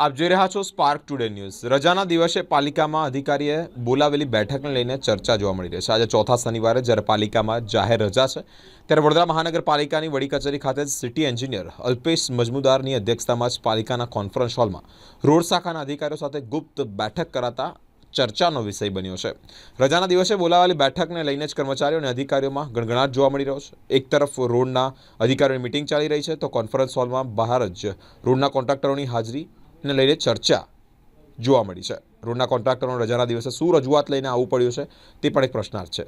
આપ જોઈ રહ્યા છો સ્પાર્ક ટુડે ન્યૂઝ રજાના દિવસે પાલિકામાં અધિકારીએ બોલાવેલી બેઠકને લઈને ચર્ચા જોવા મળી રહી છે આજે ચોથા શનિવારે જ્યારે પાલિકામાં જાહેર રજા છે ત્યારે વડોદરા મહાનગરપાલિકાની વડી કચેરી ખાતે સિટી એન્જિનિયર અલ્પેશ મજમુદારની અધ્યક્ષતામાં જ પાલિકાના કોન્ફરન્સ હોલમાં રોડ શાખાના અધિકારીઓ સાથે ગુપ્ત બેઠક કરાતા ચર્ચાનો વિષય બન્યો છે રજાના દિવસે બોલાવેલી બેઠકને લઈને જ કર્મચારીઓ અને અધિકારીઓમાં ગણગણાટ જોવા મળી રહ્યો છે એક તરફ રોડના અધિકારીઓની મિટિંગ ચાલી રહી છે તો કોન્ફરન્સ હોલમાં બહાર જ રોડના કોન્ટ્રાક્ટરોની હાજરી ને લઈને ચર્ચા જોવા મળી છે રોડના કોન્ટ્રાક્ટરોને રજાના દિવસે શું રજૂઆત લઈને આવવું પડ્યું છે તે પણ એક પ્રશ્નાર્થ છે